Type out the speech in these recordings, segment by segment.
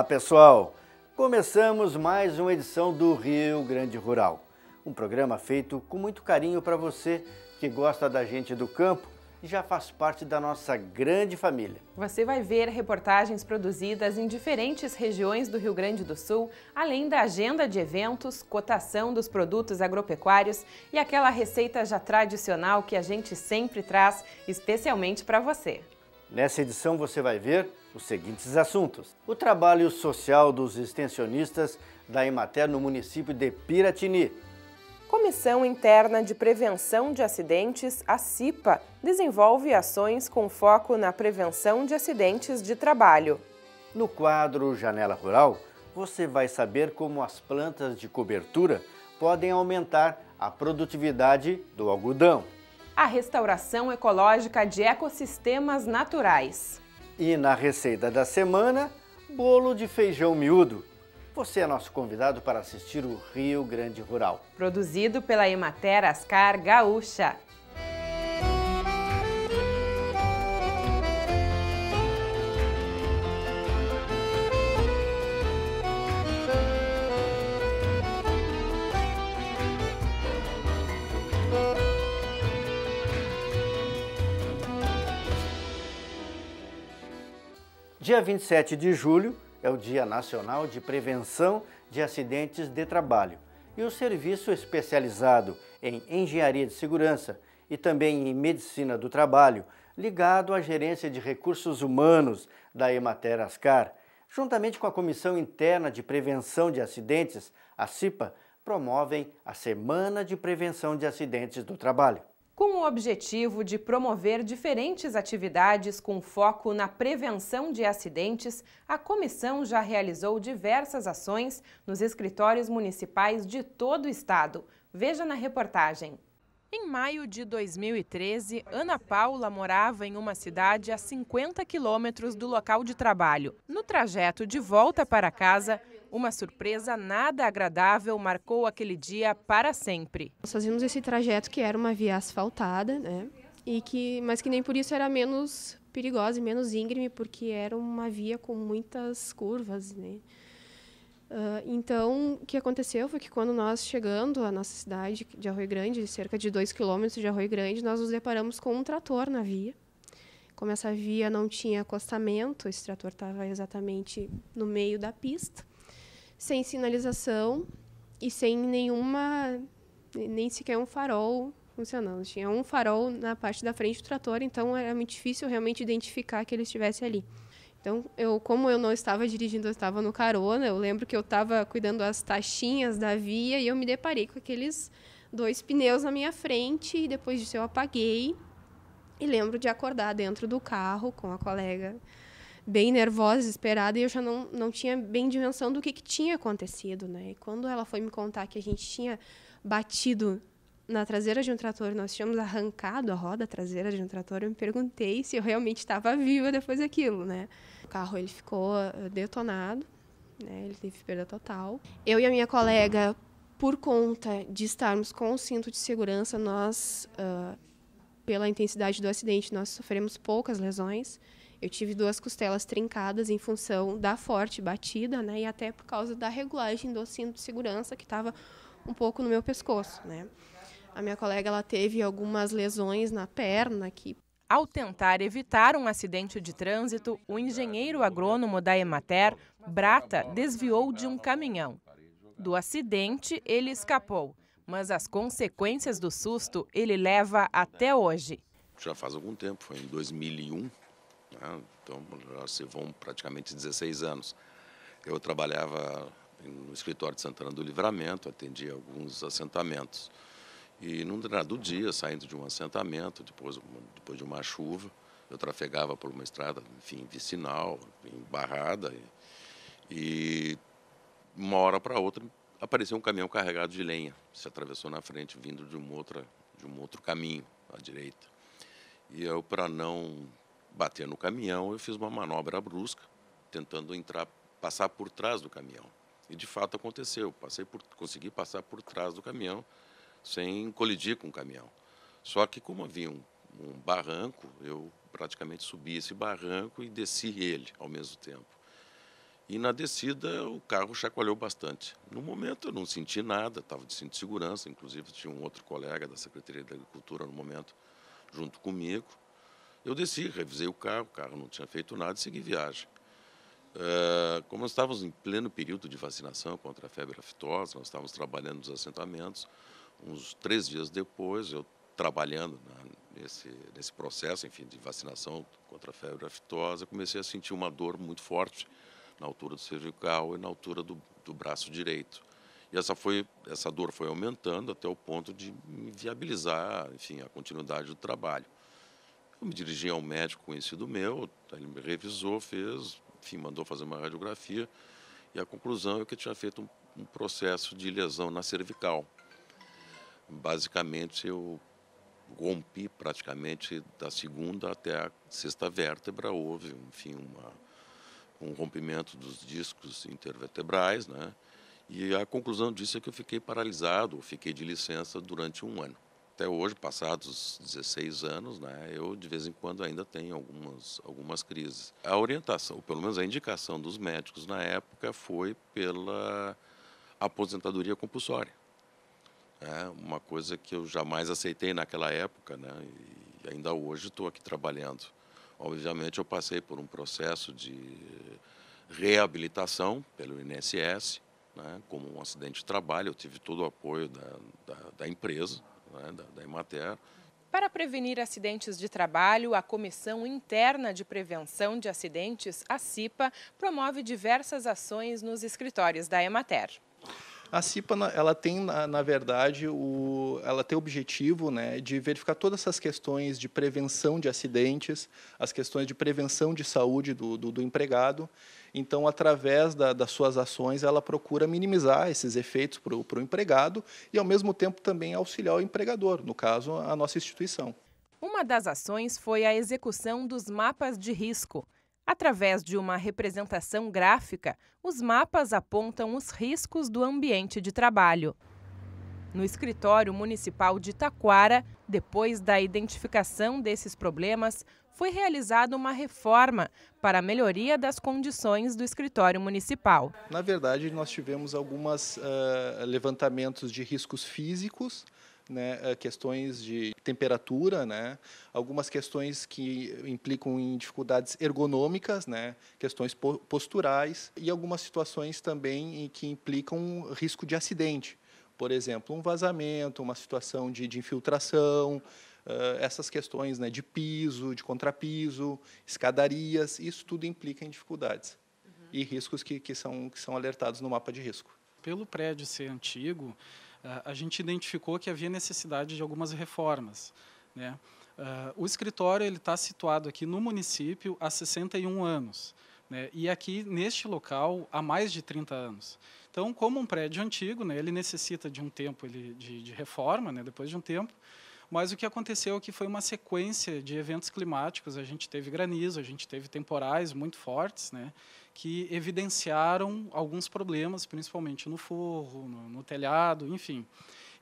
Olá pessoal! Começamos mais uma edição do Rio Grande Rural, um programa feito com muito carinho para você que gosta da gente do campo e já faz parte da nossa grande família. Você vai ver reportagens produzidas em diferentes regiões do Rio Grande do Sul, além da agenda de eventos, cotação dos produtos agropecuários e aquela receita já tradicional que a gente sempre traz especialmente para você. Nessa edição você vai ver os seguintes assuntos. O trabalho social dos extensionistas da Emater no município de Piratini. Comissão Interna de Prevenção de Acidentes, a CIPA, desenvolve ações com foco na prevenção de acidentes de trabalho. No quadro Janela Rural, você vai saber como as plantas de cobertura podem aumentar a produtividade do algodão a restauração ecológica de ecossistemas naturais. E na receita da semana, bolo de feijão miúdo. Você é nosso convidado para assistir o Rio Grande Rural. Produzido pela Emater Ascar Gaúcha. Dia 27 de julho é o Dia Nacional de Prevenção de Acidentes de Trabalho e o serviço especializado em engenharia de segurança e também em medicina do trabalho, ligado à Gerência de Recursos Humanos da Emater Ascar, juntamente com a Comissão Interna de Prevenção de Acidentes, a CIPA, promovem a Semana de Prevenção de Acidentes do Trabalho com o objetivo de promover diferentes atividades com foco na prevenção de acidentes, a comissão já realizou diversas ações nos escritórios municipais de todo o estado. Veja na reportagem. Em maio de 2013, Ana Paula morava em uma cidade a 50 quilômetros do local de trabalho. No trajeto de volta para casa, uma surpresa nada agradável marcou aquele dia para sempre. Nós fazíamos esse trajeto que era uma via asfaltada, né? E que, mas que nem por isso era menos perigosa e menos íngreme, porque era uma via com muitas curvas, né? Uh, então, o que aconteceu foi que quando nós chegando à nossa cidade de Arroio Grande, cerca de dois quilômetros de Arroio Grande, nós nos deparamos com um trator na via. Como essa via não tinha acostamento, esse trator estava exatamente no meio da pista, sem sinalização e sem nenhuma, nem sequer um farol funcionando. Tinha um farol na parte da frente do trator, então era muito difícil realmente identificar que ele estivesse ali. Então, eu, como eu não estava dirigindo, eu estava no carona. Eu lembro que eu estava cuidando as taxinhas da via e eu me deparei com aqueles dois pneus na minha frente. E depois disso eu apaguei e lembro de acordar dentro do carro com a colega, bem nervosa, desesperada. E eu já não, não tinha bem dimensão do que, que tinha acontecido, né? E quando ela foi me contar que a gente tinha batido na traseira de um trator, nós tínhamos arrancado a roda traseira de um trator, eu me perguntei se eu realmente estava viva depois daquilo, né? O carro ele ficou eh, detonado, né? Ele teve perda total. Eu e a minha colega, por conta de estarmos com o cinto de segurança, nós, uh, pela intensidade do acidente, nós sofremos poucas lesões. Eu tive duas costelas trincadas em função da forte batida, né? E até por causa da regulagem do cinto de segurança que estava um pouco no meu pescoço, né? A minha colega ela teve algumas lesões na perna que ao tentar evitar um acidente de trânsito, o engenheiro agrônomo da Emater, Brata, desviou de um caminhão. Do acidente, ele escapou, mas as consequências do susto ele leva até hoje. Já faz algum tempo, foi em 2001, né? então já se vão praticamente 16 anos. Eu trabalhava no escritório de Santana do Livramento, atendia alguns assentamentos. E num determinado dia, saindo de um assentamento, depois, depois de uma chuva, eu trafegava por uma estrada, enfim, vicinal, embarrada, e, e uma hora para outra apareceu um caminhão carregado de lenha, se atravessou na frente, vindo de, uma outra, de um outro caminho, à direita. E eu, para não bater no caminhão, eu fiz uma manobra brusca, tentando entrar, passar por trás do caminhão. E de fato aconteceu, passei por, consegui passar por trás do caminhão, sem colidir com o caminhão. Só que como havia um, um barranco, eu praticamente subi esse barranco e desci ele ao mesmo tempo. E na descida o carro chacoalhou bastante. No momento eu não senti nada, estava de cinto de segurança, inclusive tinha um outro colega da Secretaria da Agricultura no momento junto comigo. Eu desci, revisei o carro, o carro não tinha feito nada e segui viagem. É, como nós estávamos em pleno período de vacinação contra a febre aftosa, nós estávamos trabalhando nos assentamentos, uns três dias depois, eu trabalhando na, nesse, nesse processo, enfim, de vacinação contra a febre aftosa, comecei a sentir uma dor muito forte na altura do cervical e na altura do, do braço direito. E essa, foi, essa dor foi aumentando até o ponto de viabilizar enfim, a continuidade do trabalho. Eu me dirigi a um médico conhecido meu, ele me revisou, fez, enfim, mandou fazer uma radiografia, e a conclusão é que eu tinha feito um, um processo de lesão na cervical basicamente eu rompi praticamente da segunda até a sexta vértebra houve enfim uma, um rompimento dos discos intervertebrais né e a conclusão disso é que eu fiquei paralisado fiquei de licença durante um ano até hoje passados 16 anos né eu de vez em quando ainda tenho algumas algumas crises a orientação ou pelo menos a indicação dos médicos na época foi pela aposentadoria compulsória é uma coisa que eu jamais aceitei naquela época, né? e ainda hoje estou aqui trabalhando. Obviamente, eu passei por um processo de reabilitação pelo INSS, né? como um acidente de trabalho, eu tive todo o apoio da, da, da empresa, né? da, da Imater, para prevenir acidentes de trabalho, a Comissão Interna de Prevenção de Acidentes, a CIPA, promove diversas ações nos escritórios da Emater. A CIPA, ela tem, na, na verdade, o, ela tem o objetivo né, de verificar todas essas questões de prevenção de acidentes, as questões de prevenção de saúde do, do, do empregado. Então, através da, das suas ações, ela procura minimizar esses efeitos para o empregado e, ao mesmo tempo, também auxiliar o empregador, no caso, a nossa instituição. Uma das ações foi a execução dos mapas de risco. Através de uma representação gráfica, os mapas apontam os riscos do ambiente de trabalho. No escritório municipal de Taquara, depois da identificação desses problemas, foi realizada uma reforma para a melhoria das condições do escritório municipal. Na verdade, nós tivemos alguns uh, eh, levantamentos de riscos físicos, né, eh, questões de temperatura, né, algumas questões que implicam em dificuldades ergonômicas, né, questões posturais e algumas situações também em que implicam risco de acidente, por exemplo, um vazamento, uma situação de, de infiltração, eh, essas questões né, de piso, de contrapiso, escadarias, isso tudo implica em dificuldades uhum. e riscos que, que, são, que são alertados no mapa de risco. Pelo prédio ser antigo, ah, a gente identificou que havia necessidade de algumas reformas. Né? Ah, o escritório ele está situado aqui no município há 61 anos. Né, e aqui neste local há mais de 30 anos. Então, como um prédio antigo, né, ele necessita de um tempo ele, de, de, reforma, né, depois de um tempo. Mas o que aconteceu é que foi uma sequência de eventos climáticos. A gente teve granizo, a gente teve temporais muito fortes, né, que evidenciaram alguns problemas, principalmente no forro, no, no telhado, enfim.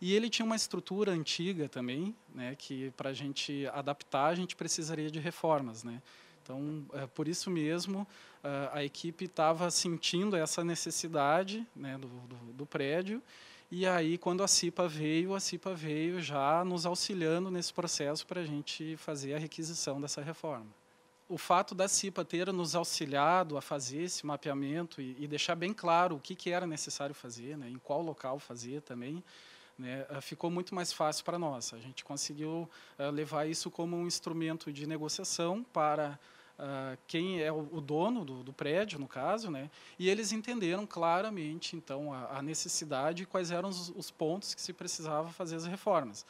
E ele tinha uma estrutura antiga também, né, que para a gente adaptar a gente precisaria de reformas, né? Então, é, por isso mesmo, a, é, a equipe estava sentindo essa necessidade né, do, do, do, prédio. E aí, quando a CIPA veio, a CIPA veio já nos auxiliando nesse processo para a gente fazer a requisição dessa reforma o fato da CIPA ter nos auxiliado a fazer esse mapeamento e, e deixar bem claro o que, que era necessário fazer, né, em qual local fazer também, né, eh, ficou muito mais fácil para nós. A gente conseguiu uh, levar isso como um instrumento de negociação para uh, quem é o, o dono do, do, prédio, no caso, né, e eles entenderam claramente, então, a, a necessidade e quais eram os, os pontos que se precisava fazer as reformas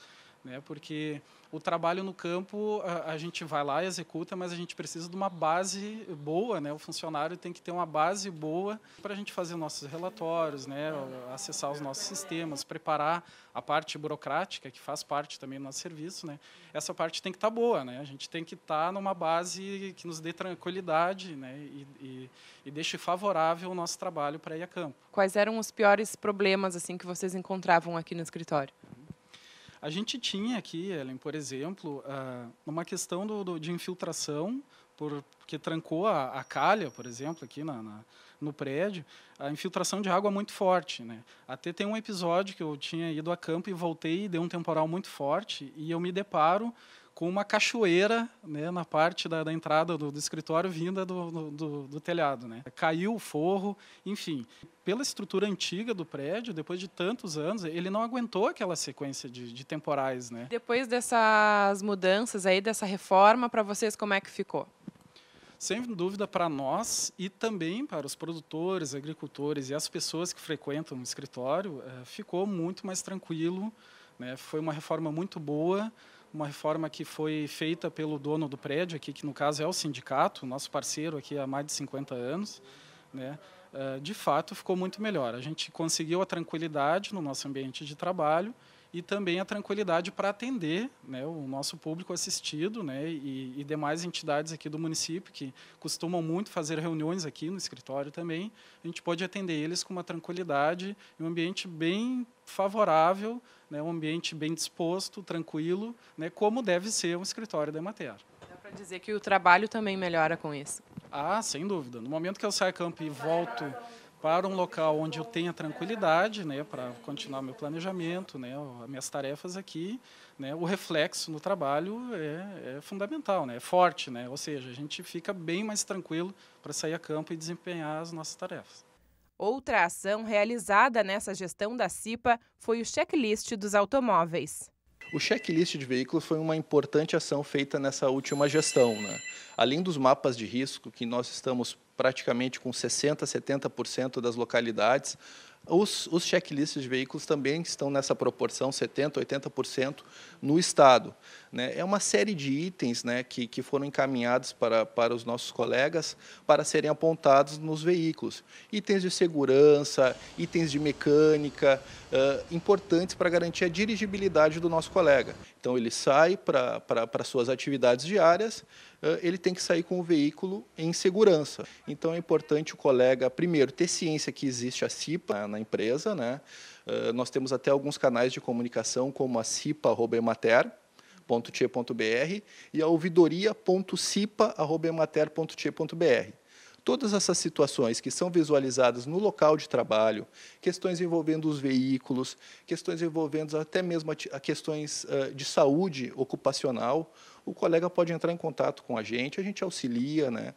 né? Porque o trabalho no campo a, a, gente vai lá e executa, mas a gente precisa de uma base boa, né? O funcionário tem que ter uma base boa para a gente fazer nossos relatórios, né? Acessar os nossos sistemas, preparar a parte burocrática que faz parte também do nosso serviço, né? Essa parte tem que estar tá boa, né? A gente tem que estar tá numa base que nos dê tranquilidade, né? E, e, e deixe favorável o nosso trabalho para ir a campo. Quais eram os piores problemas assim que vocês encontravam aqui no escritório? A gente tinha aqui, Ellen, por exemplo, ah, uma questão do, do, de infiltração, por, porque trancou a, a, calha, por exemplo, aqui na, na, no prédio, a infiltração de água muito forte. Né? Até tem um episódio que eu tinha ido a campo e voltei e deu um temporal muito forte, e eu me deparo com uma cachoeira né, na parte da, da entrada do, do, escritório vinda do, do, do, telhado. Né? Caiu o forro, enfim. Pela estrutura antiga do prédio, depois de tantos anos, ele não aguentou aquela sequência de, de temporais. Né? Depois dessas mudanças, aí, dessa reforma, para vocês, como é que ficou? sem dúvida para nós e também para os produtores, agricultores e as pessoas que frequentam o escritório, eh, ficou muito mais tranquilo. Né? Foi uma reforma muito boa uma reforma que foi feita pelo dono do prédio aqui, que no caso é o sindicato, nosso parceiro aqui há mais de 50 anos, né? Eh, de fato, ficou muito melhor. A gente conseguiu a tranquilidade no nosso ambiente de trabalho, e também a tranquilidade para atender né, o nosso público assistido né, e, e, demais entidades aqui do município que costumam muito fazer reuniões aqui no escritório também. A gente pode atender eles com uma tranquilidade um ambiente bem favorável, né, um ambiente bem disposto, tranquilo, né, como deve ser um escritório da Emater. Dá para dizer que o trabalho também melhora com isso? Ah, sem dúvida. No momento que eu saio a campo e volto para um local onde eu tenha tranquilidade, né, para continuar meu planejamento, né, as minhas tarefas aqui, né, o reflexo no trabalho é, é, fundamental, né, é forte, né, ou seja, a gente fica bem mais tranquilo para sair a campo e desempenhar as nossas tarefas. Outra ação realizada nessa gestão da CIPA foi o checklist dos automóveis. O checklist de veículos foi uma importante ação feita nessa última gestão. Né? Além dos mapas de risco que nós estamos praticamente com 60%, 70% das localidades. Os, os checklists de veículos também estão nessa proporção, 70%, 80% no Estado. Né? É uma série de itens né, que, que foram encaminhados para, para os nossos colegas para serem apontados nos veículos. Itens de segurança, itens de mecânica, uh, importantes para garantir a dirigibilidade do nosso colega. Então, ele sai para, para suas atividades diárias, eh, ele tem que sair com o veículo em segurança. Então é importante o colega, primeiro, ter ciência que existe a CIPA na empresa. Né? Eh, nós temos até alguns canais de comunicação, como a cipa.emater, .tchê.br e a ouvidoria.cipa.emater.tchê.br. Todas essas situações que são visualizadas no local de trabalho, questões envolvendo os veículos, questões envolvendo até mesmo a questões eh, de saúde ocupacional, o colega pode entrar em contato com a gente, a gente auxilia, né?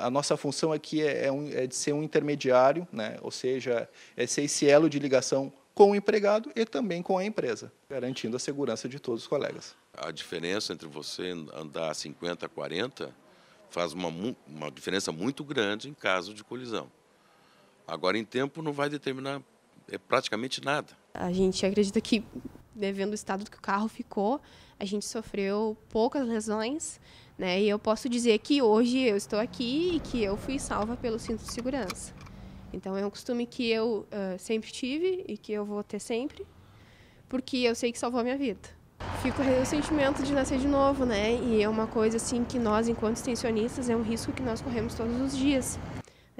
A nossa função aqui é, é, um, é de ser um intermediário, né? Ou seja, é ser esse elo de ligação com o empregado e também com a empresa, garantindo a segurança de todos os colegas. A diferença entre você andar 50 40 faz uma, uma diferença muito grande em caso de colisão. Agora, em tempo, não vai determinar é praticamente nada. A gente acredita que devendo o estado que o carro ficou, a gente sofreu poucas lesões, né? E eu posso dizer que hoje eu estou aqui e que eu fui salva pelo cinto de segurança. Então é um costume que eu uh, sempre tive e que eu vou ter sempre, porque eu sei que salvou a minha vida. Fico com o sentimento de nascer de novo, né? E é uma coisa assim que nós, enquanto extensionistas, é um risco que nós corremos todos os dias.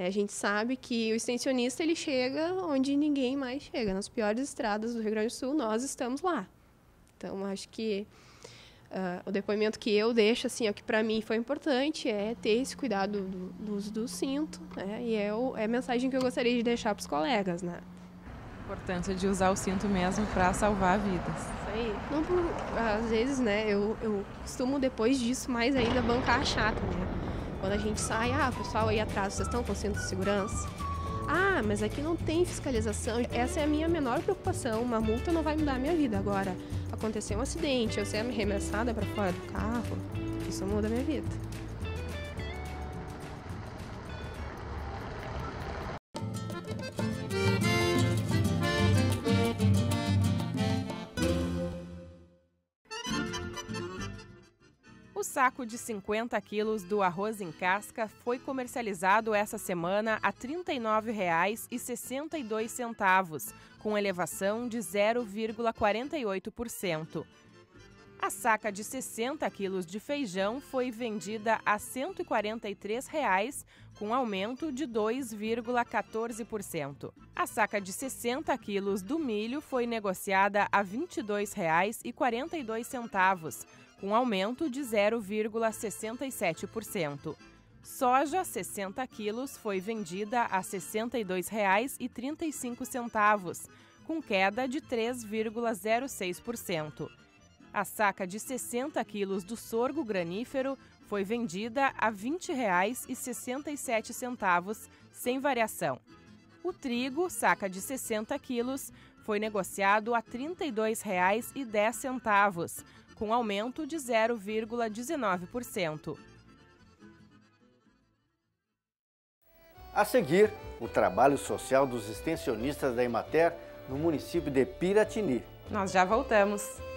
Né? A gente sabe que o extensionista ele chega onde ninguém mais chega. Nas piores estradas do Rio Grande do Sul, nós estamos lá. Então, acho que uh, o depoimento que eu deixo, assim, é o que para mim foi importante, é ter esse cuidado do, do uso do cinto, né? E é, o, é a mensagem que eu gostaria de deixar para os colegas, né? importância de usar o cinto mesmo para salvar vidas. Isso aí. Não, às vezes, né, eu, eu costumo depois disso mais ainda bancar a chata, né? Quando a gente sai, ah, pessoal aí atrás, vocês estão conscientes de segurança? Ah, mas aqui não tem fiscalização. Essa é a minha menor preocupação. Uma multa não vai mudar a minha vida agora. Aconteceu um acidente, eu ser arremessada para fora do carro, isso muda a minha vida. saco de 50 quilos do arroz em casca foi comercializado essa semana a R$ 39,62, com elevação de 0,48%. A saca de 60 quilos de feijão foi vendida a R$ 143,00, com aumento de 2,14%. A saca de 60 quilos do milho foi negociada a R$ 22,42, com aumento de 0,67%. Soja 60 quilos foi vendida a R$ 62,35, com queda de 3,06%. A saca de 60 quilos do sorgo granífero foi vendida a R$ 20,67, sem variação. O trigo, saca de 60 quilos, foi negociado a R$ 32,10, com aumento de 0,19%. A seguir, o trabalho social dos extensionistas da Imater no município de Piratini. Nós já voltamos.